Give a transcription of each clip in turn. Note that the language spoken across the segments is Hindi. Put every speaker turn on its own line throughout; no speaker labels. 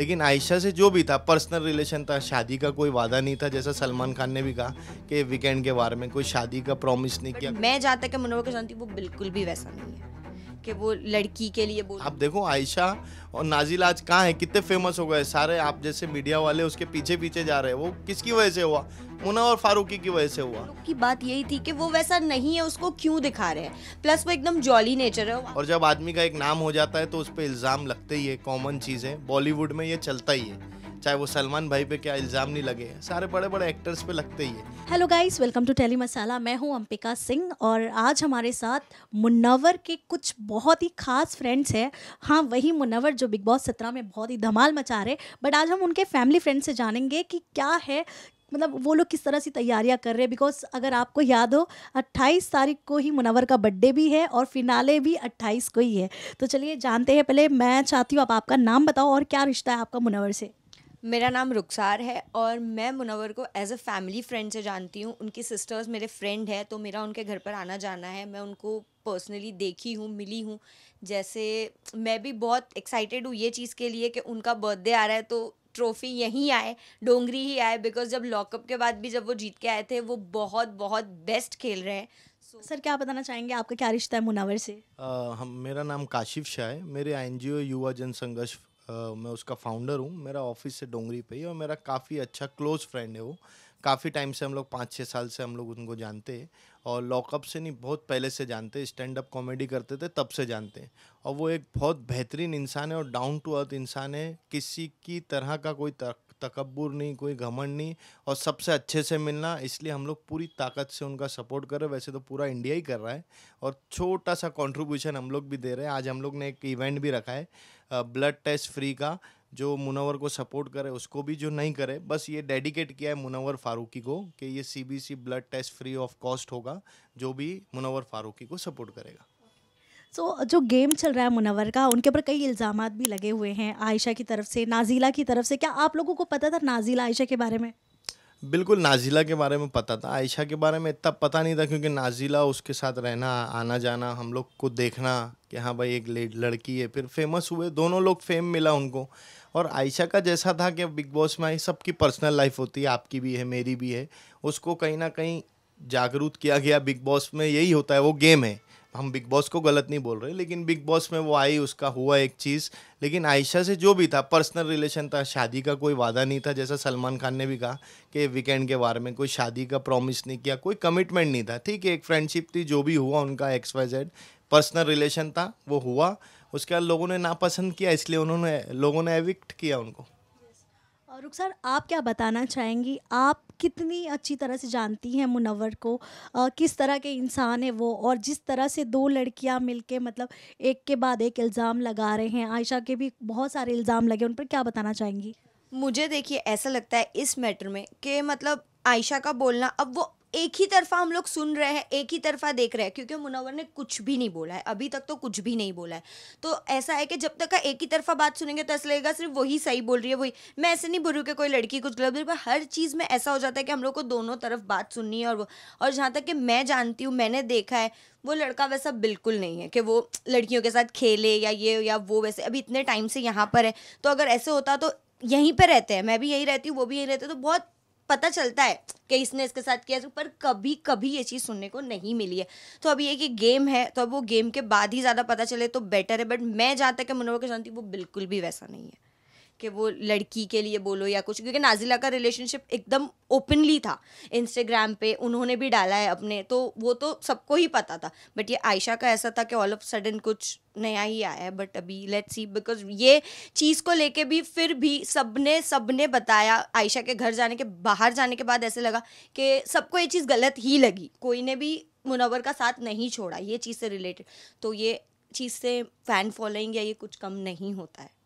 लेकिन आयशा से जो भी था पर्सनल रिलेशन था शादी का कोई वादा नहीं था जैसा सलमान खान ने भी कहा कि वीकेंड के बारे में कोई शादी का प्रॉमिस नहीं किया
मैं जहाँ तक मनोहर जानती वो बिल्कुल भी वैसा नहीं है कि वो लड़की के लिए बोल
आप देखो आयशा और नाजिल आज कहाँ है कितने फेमस हो गए सारे आप जैसे मीडिया वाले उसके पीछे पीछे जा रहे हैं वो किसकी वजह से हुआ मुना और फारूकी की वजह से हुआ
की बात यही थी कि वो वैसा नहीं है उसको क्यों दिखा रहे हैं प्लस वो एकदम जॉली नेचर है
और जब आदमी का एक नाम हो जाता है तो उस पर इल्ज़ाम लगते ही है कॉमन चीज़ है बॉलीवुड में ये चलता ही है चाहे वो सलमान भाई पे क्या इल्ज़ाम नहीं लगे हैं सारे बड़े बड़े एक्टर्स पे लगते ही है
hello guys welcome to Telly Masala मैं हूँ अंपिका सिंह और आज हमारे साथ मुन्नवर के कुछ बहुत ही खास फ्रेंड्स हैं हाँ वही मुन्नवर जो बिग बॉस सत्रह में बहुत ही धमाल मचा रहे बट आज हम उनके फैमिली फ्रेंड से जानेंगे कि क्या है मतलब वो लोग किस तरह से तैयारियां कर रहे हैं बिकॉज अगर आपको याद हो 28 तारीख को ही मुनवर का बर्थडे भी है और फिनाले भी 28 को ही है तो चलिए जानते हैं पहले मैं चाहती हूँ आप आपका नाम बताओ और क्या रिश्ता है आपका
मुनवर से मेरा नाम रुखसार है और मैं मुनवर को एज अ फैमिली फ्रेंड से जानती हूँ उनकी सिस्टर्स मेरे फ्रेंड है तो मेरा उनके घर पर आना जाना है मैं उनको पर्सनली देखी हूँ मिली हूँ जैसे मैं भी बहुत एक्साइटेड हूँ ये चीज़ के लिए कि उनका बर्थडे आ रहा है तो ट्रॉफ़ी यहीं आए डोंगरी ही आए बिकॉज जब लॉकअप के बाद भी जब वो जीत के आए थे वो बहुत बहुत बेस्ट खेल रहे हैं so, सर क्या बताना
चाहेंगे आपका क्या रिश्ता है मुनावर से
आ, हम मेरा नाम काशिफ शाह है मेरे एन युवा जन संघर्ष मैं उसका फाउंडर हूँ मेरा ऑफिस से डोंगरी पे ही और मेरा काफ़ी अच्छा क्लोज फ्रेंड है वो काफ़ी टाइम से हम लोग पाँच छः साल से हम लोग उनको जानते हैं और लॉकअप से नहीं बहुत पहले से जानते स्टैंड अप कॉमेडी करते थे तब से जानते हैं और वो एक बहुत बेहतरीन इंसान है और डाउन टू अर्थ इंसान है किसी की तरह का कोई तकबर नहीं कोई घमंड नहीं और सबसे अच्छे से मिलना इसलिए हम लोग पूरी ताकत से उनका सपोर्ट कर रहे हैं वैसे तो पूरा इंडिया ही कर रहा है और छोटा सा कॉन्ट्रीब्यूशन हम लोग भी दे रहे हैं आज हम लोग ने एक इवेंट भी रखा है ब्लड टेस्ट फ्री का जो मुनवर को सपोर्ट करे उसको भी जो नहीं करे बस ये डेडिकेट किया है मुनवर फारूकी को कि ये CBC blood test free of cost होगा जो भी मुनवर फारूकी को सपोर्ट करेगा
सो so, जो गेम चल रहा है मुनवर का उनके ऊपर कई इल्ज़ाम भी लगे हुए हैं आयशा की तरफ से नाजीला की तरफ से क्या आप लोगों को पता था नाजीला आयशा के बारे में
बिल्कुल नाजिला के बारे में पता था आयशा के बारे में इतना पता नहीं था क्योंकि नाजिला उसके साथ रहना आना जाना हम लोग को देखना कि हाँ भाई एक लड़की है फिर फेमस हुए दोनों लोग फेम मिला उनको और आयशा का जैसा था कि बिग बॉस में आई सबकी पर्सनल लाइफ होती है आपकी भी है मेरी भी है उसको कहीं ना कहीं जागरूक किया गया बिग बॉस में यही होता है वो गेम है हम बिग बॉस को गलत नहीं बोल रहे लेकिन बिग बॉस में वो आई उसका हुआ एक चीज़ लेकिन आयशा से जो भी था पर्सनल रिलेशन था शादी का कोई वादा नहीं था जैसा सलमान खान ने भी कहा कि वीकेंड के बारे में कोई शादी का प्रॉमिस नहीं किया कोई कमिटमेंट नहीं था ठीक है एक फ्रेंडशिप थी जो भी हुआ उनका X Y Z personal relation था वो हुआ उसके बाद लोगों ने नापसंद किया इसलिए उन्होंने लोगों ने एविक्ट किया उनको
और सर आप क्या बताना चाहेंगी आप कितनी अच्छी तरह से जानती हैं मुनवर को आ, किस तरह के इंसान है वो और जिस तरह से दो लड़कियां मिलके मतलब एक के बाद एक इल्ज़ाम लगा रहे हैं आयशा के भी बहुत सारे इल्ज़ाम लगे उन पर क्या बताना
चाहेंगी मुझे देखिए ऐसा लगता है इस मैटर में कि मतलब आयशा का बोलना अब वो एक ही तरफा हम लोग सुन रहे हैं एक ही तरफा देख रहे हैं क्योंकि मुनवर ने कुछ भी नहीं बोला है अभी तक तो कुछ भी नहीं बोला है तो ऐसा है कि जब तक एक ही तरफा बात सुनेंगे तो ऐसा लगेगा सिर्फ वही सही बोल रही है वही मैं ऐसे नहीं बोल रही कि कोई लड़की कुछ गलत पर हर चीज़ में ऐसा हो जाता है कि हम लोग को दोनों तरफ बात सुननी है और वो और जहाँ तक कि मैं जानती हूँ मैंने देखा है वो लड़का वैसा बिल्कुल नहीं है कि वो लड़कियों के साथ खेले या ये या वो वैसे अभी इतने टाइम से यहाँ पर है तो अगर ऐसे होता तो यहीं पर रहते हैं मैं भी यहीं रहती हूँ वो भी यहीं रहते तो बहुत पता चलता है कि इसने इसके साथ किया पर कभी कभी ये चीज़ सुनने को नहीं मिली है तो अब ये कि गेम है तो अब वो गेम के बाद ही ज़्यादा पता चले तो बेटर है बट मैं जहाँ तक मनोरोग शांति वो बिल्कुल भी वैसा नहीं है कि वो लड़की के लिए बोलो या कुछ क्योंकि नाजिला का रिलेशनशिप एकदम ओपनली था इंस्टाग्राम पे उन्होंने भी डाला है अपने तो वो तो सबको ही पता था बट ये आयशा का ऐसा था कि ऑल ऑफ सडन कुछ नया ही आया है बट अभी लेट्स सी बिकॉज ये चीज़ को लेके भी फिर भी सब ने सब ने बताया आयशा के घर जाने के बाहर जाने के बाद ऐसे लगा कि सबको ये चीज़ गलत ही लगी कोई ने भी मुनवर का साथ नहीं छोड़ा ये चीज़ से रिलेटेड तो ये चीज़ से फ़ैन फॉलोइंग या ये कुछ कम नहीं होता है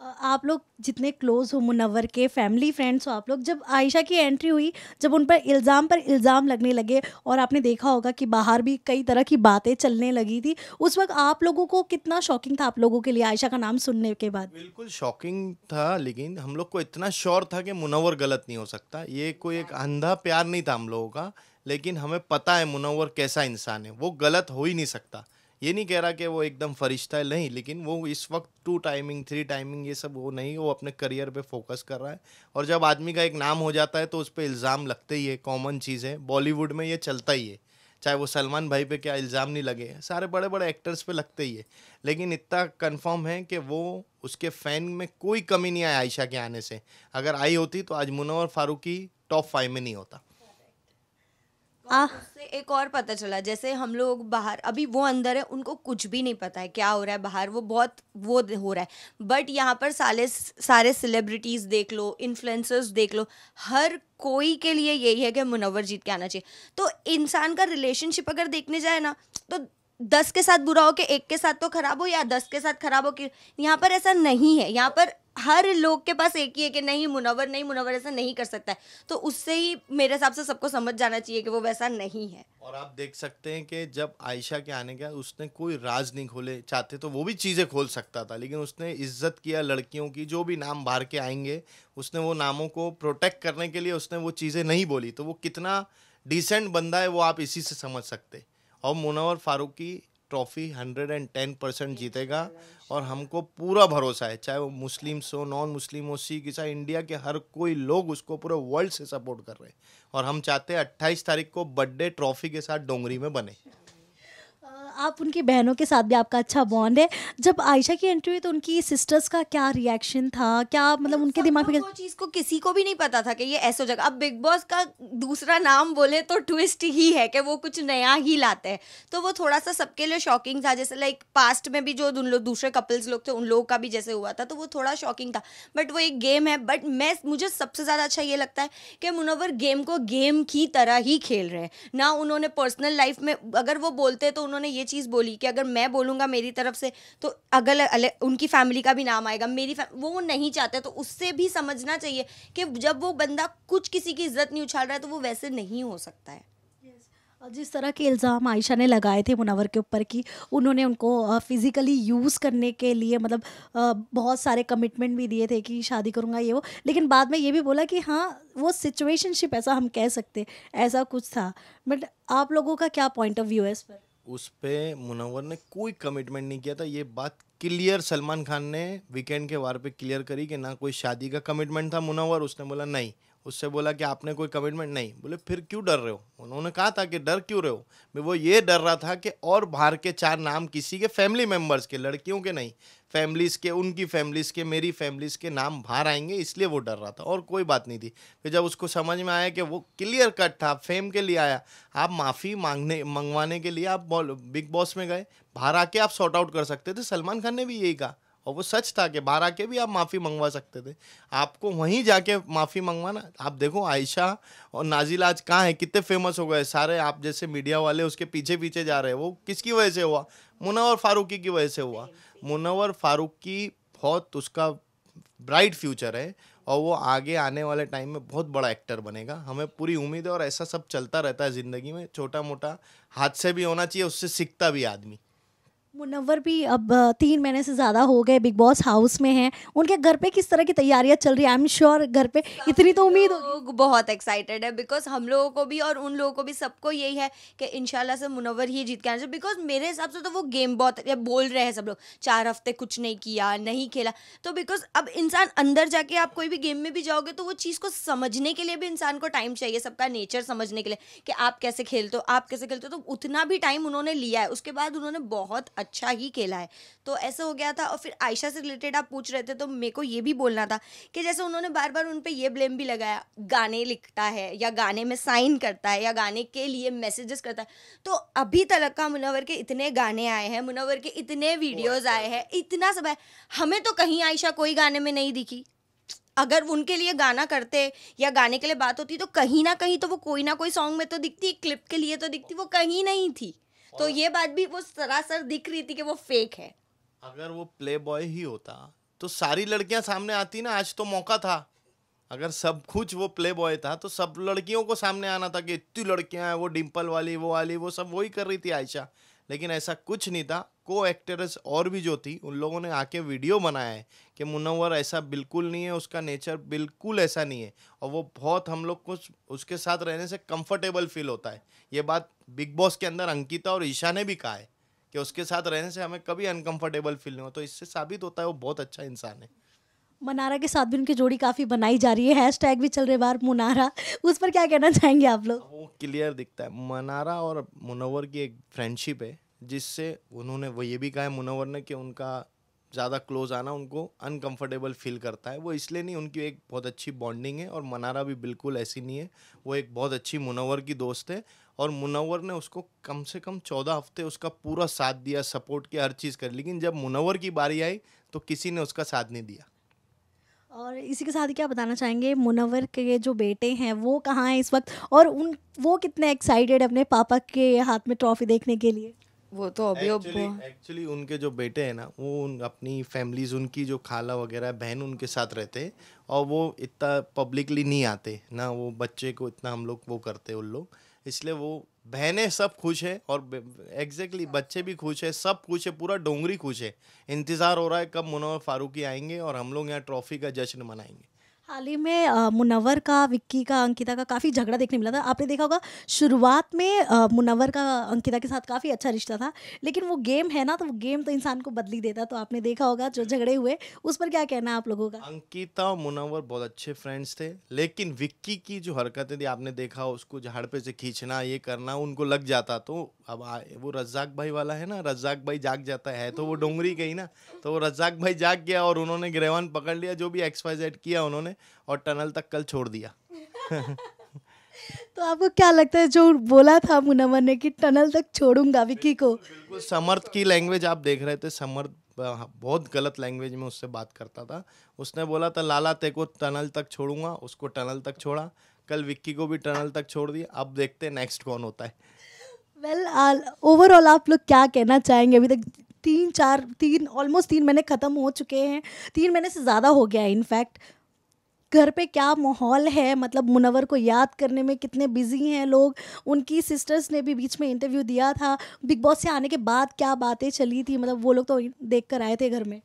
आप लोग
जितने क्लोज हो मुनवर के फैमिली फ्रेंड्स हो आप लोग जब आयशा की एंट्री हुई जब उन पर इल्ज़ाम पर इल्ज़ाम लगने लगे और आपने देखा होगा कि बाहर भी कई तरह की बातें चलने लगी थी उस वक्त आप लोगों को कितना शॉकिंग था आप लोगों के लिए आयशा का नाम सुनने के बाद
बिल्कुल शॉकिंग था लेकिन हम लोग को इतना श्योर था कि मुनवर गलत नहीं हो सकता ये कोई एक अंधा प्यार नहीं था हम लोगों का लेकिन हमें पता है मुनवर कैसा इंसान है वो गलत हो ही नहीं सकता ये नहीं कह रहा कि वो एकदम फरिश्ता है नहीं लेकिन वो इस वक्त टू टाइमिंग थ्री टाइमिंग ये सब वो नहीं वो अपने करियर पे फोकस कर रहा है और जब आदमी का एक नाम हो जाता है तो उस पर इल्ज़ाम लगते ही है कॉमन चीज़ है बॉलीवुड में ये चलता ही है चाहे वो सलमान भाई पे क्या इल्ज़ाम नहीं लगे सारे बड़े बड़े एक्टर्स पे लगते ही है लेकिन इतना कंफर्म है कि वो उसके फ़ैन में कोई कमी नहीं आई आयशा के आने से अगर आई होती तो आज मुनवर फारूकी टॉप फाइव में नहीं होता
उससे एक और पता चला जैसे हम लोग बाहर अभी वो अंदर है उनको कुछ भी नहीं पता है क्या हो रहा है बाहर वो बहुत वो हो रहा है बट यहाँ पर साले सारे सेलिब्रिटीज़ देख लो इन्फ्लुएंसर्स देख लो हर कोई के लिए यही है कि मुनवर जीत के आना चाहिए तो इंसान का रिलेशनशिप अगर देखने जाए ना तो दस के साथ बुरा हो के एक के साथ तो खराब हो या दस के साथ खराब हो कि यहाँ पर ऐसा नहीं है यहाँ पर हर लोग के पास एक ही है कि नहीं मुनवर नहीं मुनवर ऐसा नहीं कर सकता है तो उससे ही मेरे हिसाब से सबको समझ जाना चाहिए कि वो वैसा नहीं है
और आप देख सकते हैं कि जब आयशा के आने का उसने कोई राज नहीं खोले चाहते तो वो भी चीज़ें खोल सकता था लेकिन उसने इज्जत किया लड़कियों की जो भी नाम बाहर के आएंगे उसने वो नामों को प्रोटेक्ट करने के लिए उसने वो चीज़ें नहीं बोली तो वो कितना डिसेंट बंदा है वो आप इसी से समझ सकते हैं और मुनवर फारूकी ट्रॉफी 110 परसेंट जीतेगा और हमको पूरा भरोसा है चाहे वो मुस्लिम्स हो नॉन मुस्लिम हो सिख ईसाई इंडिया के हर कोई लोग उसको पूरे वर्ल्ड से सपोर्ट कर रहे हैं और हम चाहते हैं 28 तारीख को बर्थडे ट्रॉफी के साथ डोंगरी में बने
आप उनकी बहनों के साथ भी आपका अच्छा बॉन्ड है जब आयशा की एंट्री हुई तो उनकी सिस्टर्स का क्या रिएक्शन था क्या
मतलब उनके दिमाग में चीज़ को किसी को भी नहीं पता था कि ये ऐसा जगह अब बिग बॉस का दूसरा नाम बोले तो ट्विस्ट ही है कि वो कुछ नया ही लाते हैं तो वो थोड़ा सा सबके लिए शॉकिंग था जैसे लाइक पास्ट में भी जो उन लोग दूसरे कपल्स लोग थे उन लोगों का भी जैसे हुआ था तो वो थोड़ा शॉकिंग था बट वो एक गेम है बट मैं मुझे सबसे ज़्यादा अच्छा ये लगता है कि मुनवर गेम को गेम की तरह ही खेल रहे हैं ना उन्होंने पर्सनल लाइफ में अगर वो बोलते तो उन्होंने ये चीज़ बोली कि अगर मैं बोलूँगा मेरी तरफ से तो अगल अलग उनकी फैमिली का भी नाम आएगा मेरी वो नहीं चाहते तो उससे भी समझना चाहिए कि जब वो बंदा कुछ किसी की इज्जत नहीं उछाल रहा है तो वो वैसे नहीं हो सकता है
जिस तरह के इल्ज़ाम आयशा ने लगाए थे मुनावर के ऊपर कि उन्होंने उनको फ़िज़िकली यूज़ करने के लिए मतलब बहुत सारे कमिटमेंट भी दिए थे कि शादी करूँगा ये वो लेकिन बाद में ये भी बोला कि हाँ वो सिचुएशनशिप ऐसा हम कह सकते ऐसा कुछ था बट आप लोगों का क्या पॉइंट ऑफ व्यू है इस पर
उस पर मुनवर ने कोई कमिटमेंट नहीं किया था ये बात क्लियर सलमान खान ने वीकेंड के वार पे क्लियर करी कि ना कोई शादी का कमिटमेंट था मुनवर उसने बोला नहीं उससे बोला कि आपने कोई कमिटमेंट नहीं बोले फिर क्यों डर रहे हो उन्होंने कहा था कि डर क्यों रहे हो मैं वो ये डर रहा था कि और बाहर के चार नाम किसी के फैमिली मेम्बर्स के लड़कियों के नहीं फैमिलीज़ के उनकी फैमिलीज़ के मेरी फैमिलीज़ के नाम बाहर आएंगे इसलिए वो डर रहा था और कोई बात नहीं थी फिर जब उसको समझ में आया कि वो क्लियर कट था फेम के लिए आया आप माफ़ी मांगने मंगवाने के लिए आप बिग बॉस में गए बाहर आके आप सॉर्ट आउट कर सकते थे सलमान खान ने भी यही कहा और वो सच था कि बाहर आके भी आप माफ़ी मंगवा सकते थे आपको वहीं जाके माफ़ी मंगवाना आप देखो आयशा और नाजिल आज कहाँ है कितने फेमस हो गए सारे आप जैसे मीडिया वाले उसके पीछे पीछे जा रहे हैं वो किसकी वजह से हुआ मुनवर फारूकी की वजह से हुआ मुनवर फारूक की बहुत उसका ब्राइट फ्यूचर है और वो आगे आने वाले टाइम में बहुत बड़ा एक्टर बनेगा हमें पूरी उम्मीद है और ऐसा सब चलता रहता है ज़िंदगी में छोटा मोटा हादसे भी होना चाहिए उससे सीखता भी आदमी
मुनवर भी अब तीन महीने से ज़्यादा हो गए बिग बॉस हाउस में हैं उनके घर पे किस तरह की तैयारियां
चल रही है आई एम श्योर घर पे इतनी तो उम्मीद हो बहुत एक्साइटेड है बिकॉज हम लोगों को भी और उन लोगों को भी सबको यही है कि इनशाला से मुनवर ही जीत के आना चाहिए बिकॉज मेरे हिसाब से तो वो गेम बहुत बोल रहे हैं सब लोग चार हफ्ते कुछ नहीं किया नहीं खेला तो बिकॉज अब इंसान अंदर जाके आप कोई भी गेम में भी जाओगे तो वो चीज़ को समझने के लिए भी इंसान को टाइम चाहिए सबका नेचर समझने के लिए कि आप कैसे खेलते हो आप कैसे खेलते हो तो उतना भी टाइम उन्होंने लिया है उसके बाद उन्होंने बहुत अच्छा अच्छा ही खेला है तो ऐसा हो गया था और फिर आयशा से रिलेटेड आप पूछ रहे थे तो मेरे को ये भी बोलना था कि जैसे उन्होंने बार बार उन पर यह ब्लेम भी लगाया गाने लिखता है या गाने में साइन करता है या गाने के लिए मैसेजेस करता है तो अभी तलक का मुनवर के इतने गाने आए हैं मुनवर के इतने वीडियोज़ अच्छा आए हैं इतना सब है हमें तो कहीं आयशा कोई गाने में नहीं दिखी अगर उनके लिए गाना करते या गाने के लिए बात होती तो कहीं ना कहीं तो वो कोई ना कोई सॉन्ग में तो दिखती क्लिप के लिए तो दिखती वो कहीं नहीं थी तो ये बात भी वो सरासर दिख रही थी कि वो फेक है
अगर वो प्ले बॉय ही होता तो सारी लड़कियां सामने आती ना आज तो मौका था अगर सब कुछ वो प्ले बॉय था तो सब लड़कियों को सामने आना था कि इतनी लड़कियां हैं वो डिम्पल वाली वो वाली वो सब वही कर रही थी आयशा लेकिन ऐसा कुछ नहीं था को एक्टर्स और भी जो थी उन लोगों ने आके वीडियो बनाया है कि मुनवर ऐसा बिल्कुल नहीं है उसका नेचर बिल्कुल ऐसा नहीं है और वो बहुत हम लोग को उसके साथ रहने से कंफर्टेबल फील होता है ये बात बिग बॉस के अंदर अंकिता और ईशा ने भी कहा है कि उसके साथ रहने से हमें कभी अनकंफर्टेबल फील नहीं हो तो इससे साबित होता है वो बहुत अच्छा इंसान है
मनारा के साथ भी उनकी जोड़ी काफ़ी बनाई जा रही है हैश टैग भी चल रहे बार मुनारा उस पर क्या कहना चाहेंगे आप लोग
वो क्लियर दिखता है मनारा और मुनवर की एक फ्रेंडशिप है जिससे उन्होंने वो ये भी कहा है मुनवर ने कि उनका ज़्यादा क्लोज आना उनको अनकंफर्टेबल फील करता है वो इसलिए नहीं उनकी एक बहुत अच्छी बॉन्डिंग है और मनारा भी बिल्कुल ऐसी नहीं है वो एक बहुत अच्छी मुनवर की दोस्त है और मुनवर ने उसको कम से कम चौदह हफ्ते उसका पूरा साथ दिया सपोर्ट किया हर चीज़ कर लेकिन जब मुनवर की बारी आई तो किसी ने उसका साथ नहीं दिया
और इसी के साथ क्या बताना चाहेंगे मुनवर के जो बेटे हैं वो कहाँ हैं इस वक्त और उन वो कितने एक्साइटेड अपने पापा के हाथ में ट्रॉफी देखने के लिए
वो तो अभी
एक्चुअली उनके जो बेटे हैं ना वो उन अपनी फैमिलीज उनकी जो खाला वगैरह बहन उनके साथ रहते हैं और वो इतना पब्लिकली नहीं आते ना वो बच्चे को इतना हम लोग वो करते उन लोग इसलिए वो बहनें सब खुश है और एग्जैक्टली exactly बच्चे भी खुश है सब खुश है पूरा डोंगरी खुश है इंतज़ार हो रहा है कब मुनोर फारूकी आएंगे और हम लोग यहाँ ट्रॉफी का जश्न मनाएंगे
हाल ही में मुनवर का विक्की का अंकिता का काफ़ी झगड़ा देखने मिला था आपने देखा होगा शुरुआत में मुनवर का अंकिता के साथ काफ़ी अच्छा रिश्ता था लेकिन वो गेम है ना तो वो गेम तो इंसान को बदली देता तो आपने देखा होगा जो झगड़े हुए उस पर क्या कहना है आप लोगों का
अंकिता और मुनवर बहुत अच्छे फ्रेंड्स थे लेकिन विक्की की जो हरकतें थी आपने देखा उसको झाड़ पे से खींचना ये करना उनको लग जाता तो अब आ, वो रज्जाक भाई वाला है ना रज्जाक भाई जाग जाता है तो वो डोंगरी गई ना तो वो रज्जाक भाई जाग गया और उन्होंने ग्रहवान पकड़ लिया जो भी एक्सपाइजेड किया उन्होंने और टनल तक कल छोड़ दिया
तो आपको क्या लगता है जो बोला था मुनमन ने कि टनल तक छोड़ूंगा विकी को
बिल्कुल समर्थ की लैंग्वेज आप देख रहे थे समर्थ हाँ, बहुत गलत लैंग्वेज में उससे बात करता था उसने बोला था लाला ते को टनल तक छोड़ूंगा उसको टनल तक छोड़ा कल विक्की को भी टनल तक छोड़ दिया अब देखते हैं नेक्स्ट कौन होता है
वेल ओवरऑल आप लोग क्या कहना चाहेंगे अभी तक तीन चार तीन ऑलमोस्ट तीन महीने ख़त्म हो चुके हैं तीन महीने से ज़्यादा हो गया है इनफैक्ट घर पे क्या माहौल है मतलब मुनवर को याद करने में कितने बिजी हैं लोग उनकी सिस्टर्स ने भी बीच में इंटरव्यू दिया था बिग बॉस से आने के बाद क्या बातें चली थी
मतलब वो लोग तो देख कर आए थे घर में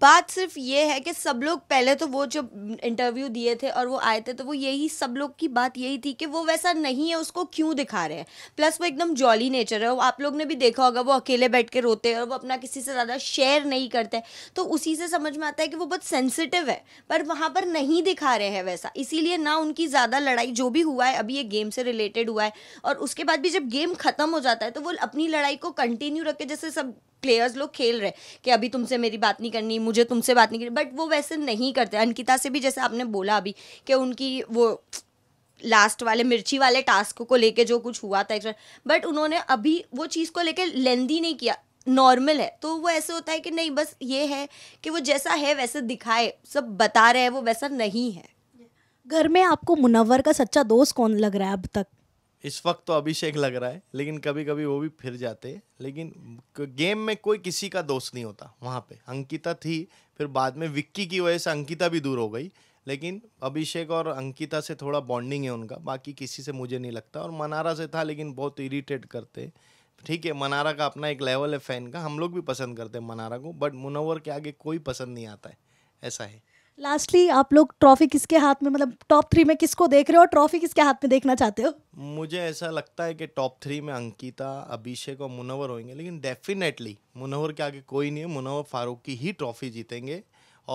बात सिर्फ ये है कि सब लोग पहले तो वो जो इंटरव्यू दिए थे और वो आए थे तो वो यही सब लोग की बात यही थी कि वो वैसा नहीं है उसको क्यों दिखा रहे हैं प्लस वो एकदम जॉली नेचर है आप लोग ने भी देखा होगा वो अकेले बैठ के रोते हैं और वो अपना किसी से ज़्यादा शेयर नहीं करते तो उसी से समझ में आता है कि वो बहुत सेंसिटिव है पर वहाँ पर नहीं दिखा रहे हैं वैसा इसीलिए ना उनकी ज़्यादा लड़ाई जो भी हुआ है अभी ये गेम से रिलेटेड हुआ है और उसके बाद भी जब गेम ख़त्म हो जाता है तो वो अपनी लड़ाई को कंटिन्यू रखे जैसे सब प्लेयर्स लोग खेल रहे कि अभी तुमसे मेरी बात नहीं करनी मुझे तुमसे बात नहीं करनी बट वो वैसे नहीं करते अंकिता से भी जैसे आपने बोला अभी कि उनकी वो लास्ट वाले मिर्ची वाले टास्क को लेके जो कुछ हुआ था बट उन्होंने अभी वो चीज़ को लेके लेंदी नहीं किया नॉर्मल है तो वो ऐसे होता है कि नहीं बस ये है कि वो जैसा है वैसे दिखाए सब बता रहे हैं वो वैसा नहीं है
घर में आपको मुनव्वर का सच्चा दोस्त कौन लग रहा है अब तक
इस वक्त तो अभिषेक लग रहा है लेकिन कभी कभी वो भी फिर जाते लेकिन गेम में कोई किसी का दोस्त नहीं होता वहाँ पे अंकिता थी फिर बाद में विक्की की वजह से अंकिता भी दूर हो गई लेकिन अभिषेक और अंकिता से थोड़ा बॉन्डिंग है उनका बाकी किसी से मुझे नहीं लगता और मनारा से था लेकिन बहुत इरीटेट करते ठीक है मनारा का अपना एक लेवल है फ़ैन का हम लोग भी पसंद करते हैं मनारा को बट मुनवर के आगे कोई पसंद नहीं आता है ऐसा है
लास्टली आप लोग ट्रॉफी किसके हाथ में मतलब टॉप थ्री में किसको देख रहे हो और ट्रॉफी किसके हाथ में देखना चाहते हो
मुझे ऐसा लगता है कि टॉप थ्री में अंकिता अभिषेक और मुनवर होंगे लेकिन डेफिनेटली मुनवर के आगे कोई नहीं है मुनवर फारूक की ही ट्रॉफी जीतेंगे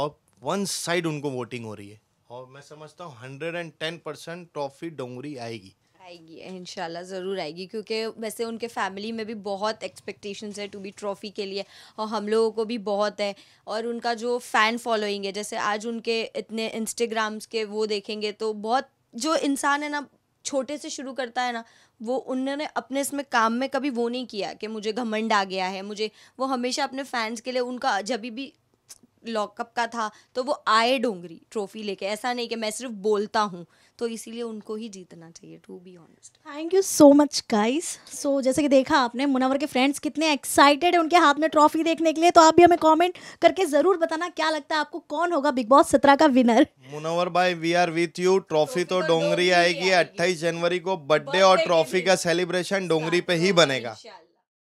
और वन साइड उनको वोटिंग हो रही है और मैं समझता हूँ hundred and ten percent trophy Dongri आएगी आएगी
इन ज़रूर आएगी क्योंकि वैसे उनके फैमिली में भी बहुत एक्सपेक्टेशंस है टू बी ट्रॉफ़ी के लिए और हम लोगों को भी बहुत है और उनका जो फ़ैन फॉलोइंग है जैसे आज उनके इतने इंस्टाग्राम्स के वो देखेंगे तो बहुत जो इंसान है ना छोटे से शुरू करता है ना वो उन्होंने अपने इसमें काम में कभी वो नहीं किया कि मुझे घमंड आ गया है मुझे वो हमेशा अपने फैंस के लिए उनका जब भी लॉकअप का था तो वो आए डोंगरी ट्रॉफी लेके ऐसा नहीं कि मैं सिर्फ बोलता हूँ तो इसीलिए उनको ही जीतना चाहिए to be honest
thank you so much guys so जैसे कि देखा आपने मुनावर के फ्रेंड्स कितने एक्साइटेड है उनके हाथ में ट्रॉफी देखने के लिए तो आप भी हमें कमेंट करके ज़रूर बताना क्या लगता है आपको कौन होगा बिग बॉस सत्रह का विनर
मुनावर भाई we are with you trophy तो डोंगरी आएगी अट्ठाईस जनवरी को बर्थडे और ट्रॉफी का सेलिब्रेशन डोंगरी पे ही बनेगा